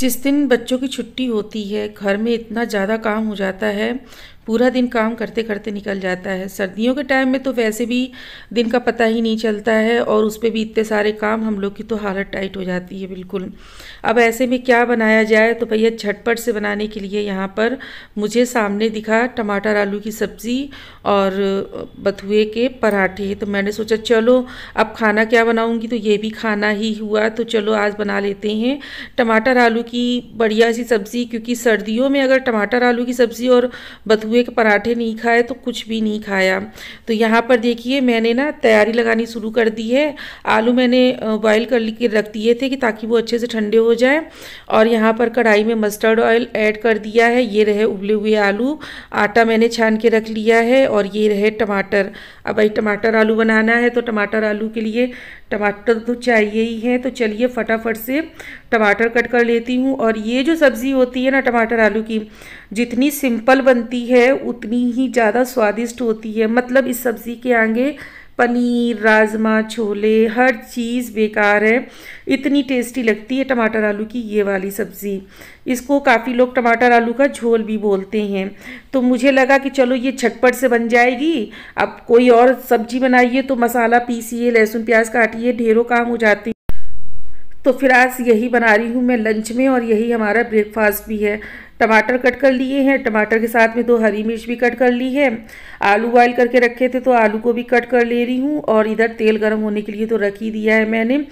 जिस दिन बच्चों की छुट्टी होती है घर में इतना ज़्यादा काम हो जाता है पूरा दिन काम करते करते निकल जाता है सर्दियों के टाइम में तो वैसे भी दिन का पता ही नहीं चलता है और उस पर भी इतने सारे काम हम लोग की तो हालत टाइट हो जाती है बिल्कुल अब ऐसे में क्या बनाया जाए तो भैया झटपट से बनाने के लिए यहाँ पर मुझे सामने दिखा टमाटर आलू की सब्ज़ी और बथुए के पराठे तो मैंने सोचा चलो अब खाना क्या बनाऊँगी तो ये भी खाना ही हुआ तो चलो आज बना लेते हैं टमाटर आलू की बढ़िया सी सब्ज़ी क्योंकि सर्दियों में अगर टमाटर आलू की सब्ज़ी और बथुए कद्दूए के पराठे नहीं खाए तो कुछ भी नहीं खाया तो यहाँ पर देखिए मैंने ना तैयारी लगानी शुरू कर दी है आलू मैंने बॉयल कर के रख दिए थे कि ताकि वो अच्छे से ठंडे हो जाए और यहाँ पर कढ़ाई में मस्टर्ड ऑयल ऐड कर दिया है ये रहे उबले हुए आलू आटा मैंने छान के रख लिया है और ये रहे टमाटर अब भाई टमाटर आलू बनाना है तो टमाटर आलू के लिए टमाटर तो चाहिए ही है तो चलिए फटाफट से टमाटर कट कर लेती हूँ और ये जो सब्ज़ी होती है ना टमाटर आलू की जितनी सिंपल बनती है उतनी ही ज़्यादा स्वादिष्ट होती है मतलब इस सब्ज़ी के आगे पनीर राजमा छोले हर चीज़ बेकार है इतनी टेस्टी लगती है टमाटर आलू की ये वाली सब्ज़ी इसको काफ़ी लोग टमाटर आलू का झोल भी बोलते हैं तो मुझे लगा कि चलो ये झटपट से बन जाएगी अब कोई और सब्ज़ी बनाइए तो मसाला पीसिए लहसुन प्याज काटिए ढेरों काम हो जाते हैं तो फिर आज यही बना रही हूँ मैं लंच में और यही हमारा ब्रेकफास्ट भी है टमाटर कट कर लिए हैं टमाटर के साथ में दो हरी मिर्च भी कट कर ली है आलू बॉयल करके रखे थे तो आलू को भी कट कर ले रही हूँ और इधर तेल गर्म होने के लिए तो रख ही दिया है मैंने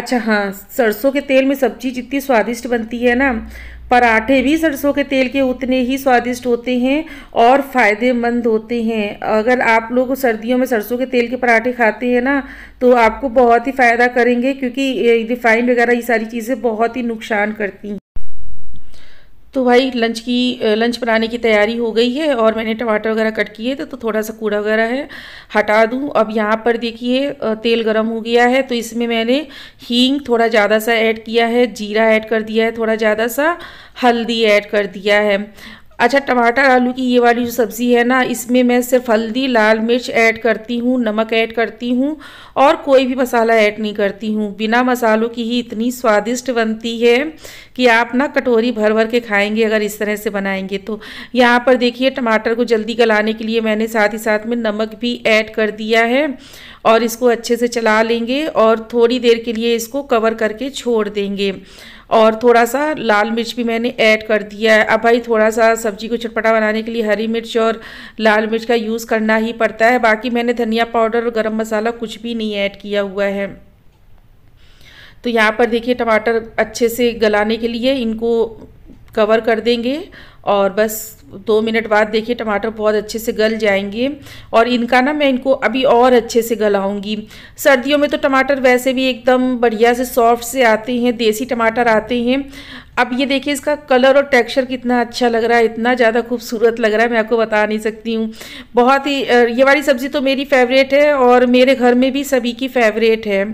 अच्छा हाँ सरसों के तेल में सब्जी जितनी स्वादिष्ट बनती है ना पराठे भी सरसों के तेल के उतने ही स्वादिष्ट होते हैं और फ़ायदेमंद होते हैं अगर आप लोग सर्दियों में सरसों के तेल के पराठे खाते हैं ना तो आपको बहुत ही फ़ायदा करेंगे क्योंकि रिफाइंड वगैरह ये सारी चीज़ें बहुत ही नुकसान करती हैं तो भाई लंच की लंच बनाने की तैयारी हो गई है और मैंने टमाटर वगैरह कट किए थे तो थोड़ा सा कूड़ा वगैरह है हटा दूँ अब यहाँ पर देखिए तेल गर्म हो गया है तो इसमें मैंने हींग थोड़ा ज़्यादा सा ऐड किया है जीरा ऐड कर दिया है थोड़ा ज़्यादा सा हल्दी ऐड कर दिया है अच्छा टमाटर आलू की ये वाली जो सब्ज़ी है ना इसमें मैं सिर्फ हल्दी लाल मिर्च ऐड करती हूँ नमक ऐड करती हूँ और कोई भी मसाला ऐड नहीं करती हूँ बिना मसालों की ही इतनी स्वादिष्ट बनती है कि आप ना कटोरी भर भर के खाएंगे अगर इस तरह से बनाएंगे तो यहाँ पर देखिए टमाटर को जल्दी गलाने के लिए मैंने साथ ही साथ में नमक भी ऐड कर दिया है और इसको अच्छे से चला लेंगे और थोड़ी देर के लिए इसको कवर करके छोड़ देंगे और थोड़ा सा लाल मिर्च भी मैंने ऐड कर दिया है अब भाई थोड़ा सा सब्जी को चटपटा बनाने के लिए हरी मिर्च और लाल मिर्च का यूज़ करना ही पड़ता है बाकी मैंने धनिया पाउडर और गरम मसाला कुछ भी नहीं ऐड किया हुआ है तो यहाँ पर देखिए टमाटर अच्छे से गलाने के लिए इनको कवर कर देंगे और बस दो मिनट बाद देखिए टमाटर बहुत अच्छे से गल जाएंगे और इनका ना मैं इनको अभी और अच्छे से गलाऊंगी सर्दियों में तो टमाटर वैसे भी एकदम बढ़िया से सॉफ्ट से आते हैं देसी टमाटर आते हैं अब ये देखिए इसका कलर और टेक्सचर कितना अच्छा लग रहा है इतना ज़्यादा खूबसूरत लग रहा है मैं आपको बता नहीं सकती हूँ बहुत ही ये वाली सब्ज़ी तो मेरी फेवरेट है और मेरे घर में भी सभी की फेवरेट है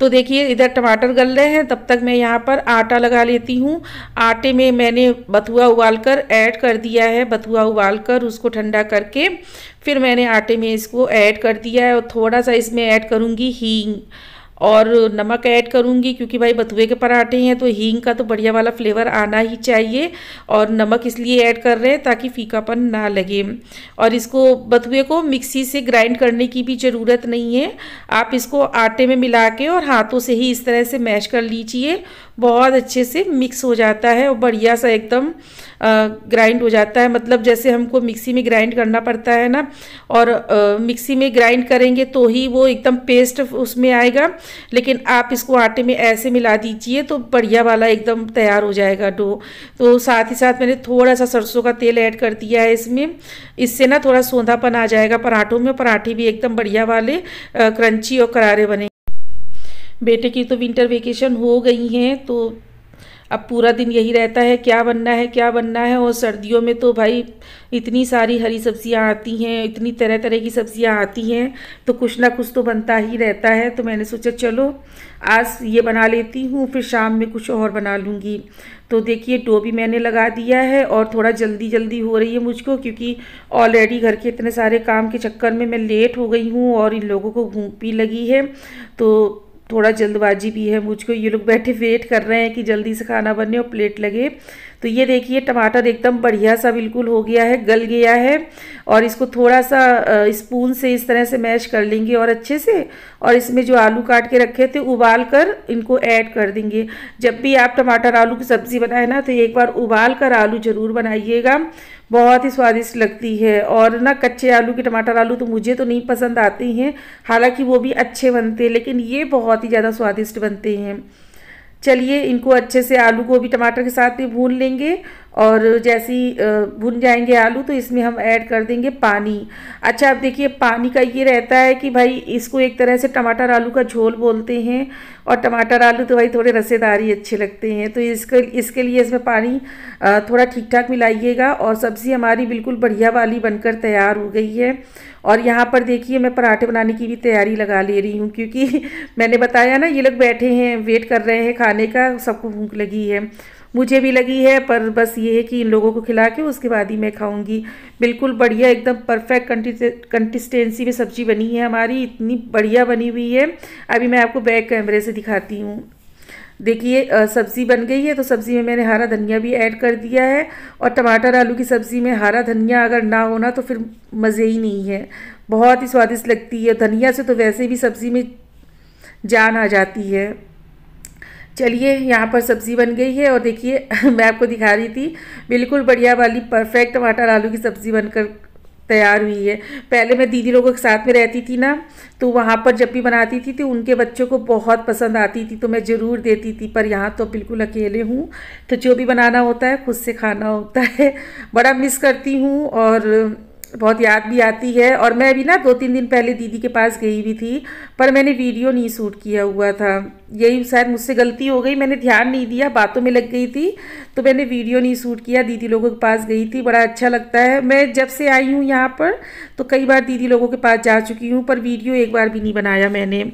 तो देखिए इधर टमाटर गल रहे हैं तब तक मैं यहाँ पर आटा लगा लेती हूँ आटे में मैंने बथुआ उबाल कर ऐड कर दिया है बथुआ उबाल कर उसको ठंडा करके फिर मैंने आटे में इसको ऐड कर दिया है और थोड़ा सा इसमें ऐड करूँगी हींग और नमक ऐड करूँगी क्योंकि भाई बथुए के पराठे हैं तो हींग का तो बढ़िया वाला फ्लेवर आना ही चाहिए और नमक इसलिए ऐड कर रहे हैं ताकि फीकापन ना लगे और इसको बथुए को मिक्सी से ग्राइंड करने की भी ज़रूरत नहीं है आप इसको आटे में मिला के और हाथों से ही इस तरह से मैश कर लीजिए बहुत अच्छे से मिक्स हो जाता है और बढ़िया सा एकदम ग्राइंड हो जाता है मतलब जैसे हमको मिक्सी में ग्राइंड करना पड़ता है ना और मिक्सी में ग्राइंड करेंगे तो ही वो एकदम पेस्ट उसमें आएगा लेकिन आप इसको आटे में ऐसे मिला दीजिए तो बढ़िया वाला एकदम तैयार हो जाएगा डो तो साथ ही साथ मैंने थोड़ा सा सरसों का तेल ऐड कर दिया है इसमें इससे ना थोड़ा सौंधापन आ जाएगा पराठों में पराठे भी एकदम बढ़िया वाले क्रंची और करारे बने बेटे की तो विंटर वेकेशन हो गई हैं तो अब पूरा दिन यही रहता है क्या बनना है क्या बनना है और सर्दियों में तो भाई इतनी सारी हरी सब्जियां आती हैं इतनी तरह तरह की सब्जियां आती हैं तो कुछ ना कुछ तो बनता ही रहता है तो मैंने सोचा चलो आज ये बना लेती हूँ फिर शाम में कुछ और बना लूँगी तो देखिए डो भी मैंने लगा दिया है और थोड़ा जल्दी जल्दी हो रही है मुझको क्योंकि ऑलरेडी घर के इतने सारे काम के चक्कर में मैं लेट हो गई हूँ और इन लोगों को भूख भी लगी है तो थोड़ा जल्दबाजी भी है मुझको ये लोग बैठे वेट कर रहे हैं कि जल्दी से खाना बने और प्लेट लगे तो ये देखिए टमाटर एकदम बढ़िया सा बिल्कुल हो गया है गल गया है और इसको थोड़ा सा स्पून से इस तरह से मैश कर लेंगे और अच्छे से और इसमें जो आलू काट के रखे थे उबाल कर इनको ऐड कर देंगे जब भी आप टमाटर आलू की सब्ज़ी बनाए ना तो एक बार उबाल कर आलू ज़रूर बनाइएगा बहुत ही स्वादिष्ट लगती है और ना कच्चे आलू के टमाटर आलू तो मुझे तो नहीं पसंद आते हैं हालांकि वो भी अच्छे बनते हैं लेकिन ये बहुत ही ज़्यादा स्वादिष्ट बनते हैं चलिए इनको अच्छे से आलू गोभी टमाटर के साथ भी भून लेंगे और जैसी भुन जाएंगे आलू तो इसमें हम ऐड कर देंगे पानी अच्छा अब देखिए पानी का ये रहता है कि भाई इसको एक तरह से टमाटर आलू का झोल बोलते हैं और टमाटर आलू तो भाई थोड़े रसेदार ही अच्छे लगते हैं तो इसके इसके लिए इसमें पानी थोड़ा ठीक ठाक मिलाइएगा और सब्ज़ी हमारी बिल्कुल बढ़िया वाली बनकर तैयार हो गई है और यहाँ पर देखिए मैं पराठे बनाने की भी तैयारी लगा ले रही हूँ क्योंकि मैंने बताया ना ये लोग बैठे हैं वेट कर रहे हैं खाने का सबको भूख लगी है मुझे भी लगी है पर बस ये है कि इन लोगों को खिला के उसके बाद ही मैं खाऊंगी बिल्कुल बढ़िया एकदम परफेक्ट कंटिस्टेंसी में सब्जी बनी है हमारी इतनी बढ़िया बनी हुई है अभी मैं आपको बैक कैमरे से दिखाती हूँ देखिए सब्ज़ी बन गई है तो सब्ज़ी में मैंने हरा धनिया भी ऐड कर दिया है और टमाटर आलू की सब्ज़ी में हरा धनिया अगर ना होना तो फिर मज़े ही नहीं है बहुत ही स्वादिष्ट लगती है धनिया से तो वैसे भी सब्ज़ी में जान आ जाती है चलिए यहाँ पर सब्ज़ी बन गई है और देखिए मैं आपको दिखा रही थी बिल्कुल बढ़िया वाली परफेक्ट टमाटर आलू की सब्ज़ी बनकर तैयार हुई है पहले मैं दीदी लोगों के साथ में रहती थी ना तो वहाँ पर जब भी बनाती थी तो उनके बच्चों को बहुत पसंद आती थी तो मैं ज़रूर देती थी पर यहाँ तो बिल्कुल अकेले हूँ तो जो भी बनाना होता है खुद से खाना होता है बड़ा मिस करती हूँ और बहुत याद भी आती है और मैं अभी ना दो तीन दिन पहले दीदी के पास गई भी थी पर मैंने वीडियो नहीं शूट किया हुआ था यही शायद मुझसे गलती हो गई मैंने ध्यान नहीं दिया बातों में लग गई थी तो मैंने वीडियो नहीं शूट किया दीदी लोगों के पास गई थी बड़ा अच्छा लगता है मैं जब से आई हूँ यहाँ पर तो कई बार दीदी लोगों के पास जा चुकी हूँ पर वीडियो एक बार भी नहीं बनाया मैंने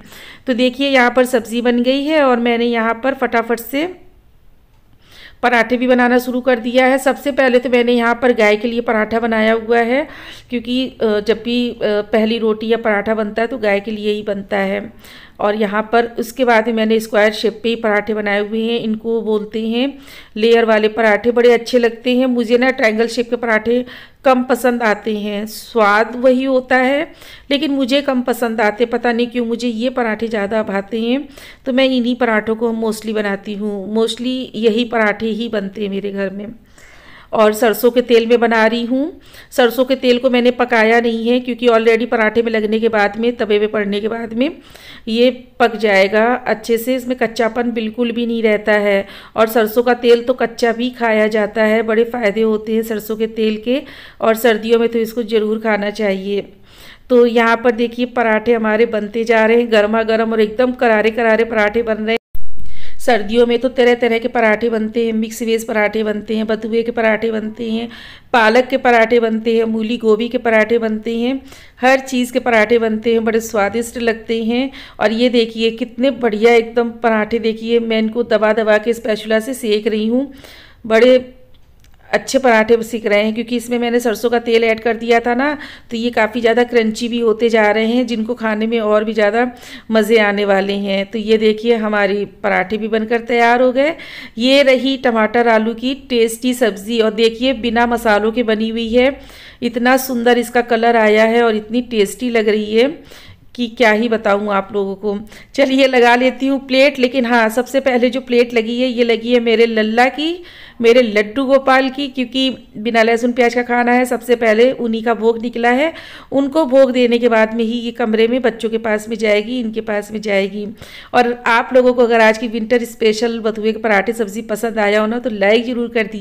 तो देखिए यहाँ पर सब्ज़ी बन गई है और मैंने यहाँ पर फटाफट से पराठे भी बनाना शुरू कर दिया है सबसे पहले तो मैंने यहाँ पर गाय के लिए पराठा बनाया हुआ है क्योंकि जब भी पहली रोटी या पराठा बनता है तो गाय के लिए ही बनता है और यहाँ पर उसके बाद ही मैंने स्क्वायर शेप पे ही पराठे बनाए हुए हैं इनको बोलते हैं लेयर वाले पराठे बड़े अच्छे लगते हैं मुझे ना ट्रायंगल शेप के पराठे कम पसंद आते हैं स्वाद वही होता है लेकिन मुझे कम पसंद आते पता नहीं क्यों मुझे ये पराठे ज़्यादा भाते हैं तो मैं इन्हीं पराठों को मोस्टली बनाती हूँ मोस्टली यही पराठे ही बनते हैं मेरे घर में और सरसों के तेल में बना रही हूँ सरसों के तेल को मैंने पकाया नहीं है क्योंकि ऑलरेडी पराठे में लगने के बाद में तवे में पड़ने के बाद में ये पक जाएगा अच्छे से इसमें कच्चापन बिल्कुल भी नहीं रहता है और सरसों का तेल तो कच्चा भी खाया जाता है बड़े फ़ायदे होते हैं सरसों के तेल के और सर्दियों में तो इसको ज़रूर खाना चाहिए तो यहाँ पर देखिए पराठे हमारे बनते जा रहे हैं गर्मा गर्म और एकदम करारे करारे पराठे बन रहे हैं सर्दियों में तो तरह तरह के पराठे बनते हैं मिक्स वेज पराठे बनते हैं बथुए के पराठे बनते हैं पालक के पराठे बनते हैं मूली गोभी के पराठे बनते हैं हर चीज़ के पराठे बनते हैं बड़े स्वादिष्ट लगते हैं और ये देखिए कितने बढ़िया एकदम पराठे देखिए मैं इनको दबा दबा के स्पेशला से सेक रही हूँ बड़े अच्छे पराठे सीख रहे हैं क्योंकि इसमें मैंने सरसों का तेल ऐड कर दिया था ना तो ये काफ़ी ज़्यादा क्रंची भी होते जा रहे हैं जिनको खाने में और भी ज़्यादा मज़े आने वाले हैं तो ये देखिए हमारी पराठे भी बनकर तैयार हो गए ये रही टमाटर आलू की टेस्टी सब्ज़ी और देखिए बिना मसालों के बनी हुई है इतना सुंदर इसका कलर आया है और इतनी टेस्टी लग रही है कि क्या ही बताऊँ आप लोगों को चलिए लगा लेती हूँ प्लेट लेकिन हाँ सबसे पहले जो प्लेट लगी है ये लगी है मेरे लल्ला की मेरे लड्डू गोपाल की क्योंकि बिना लहसुन प्याज का खाना है सबसे पहले उन्हीं का भोग निकला है उनको भोग देने के बाद में ही ये कमरे में बच्चों के पास में जाएगी इनके पास में जाएगी और आप लोगों को अगर आज की विंटर स्पेशल बथुए के पराठे सब्ज़ी पसंद आया हो ना तो लाइक ज़रूर कर दीजिए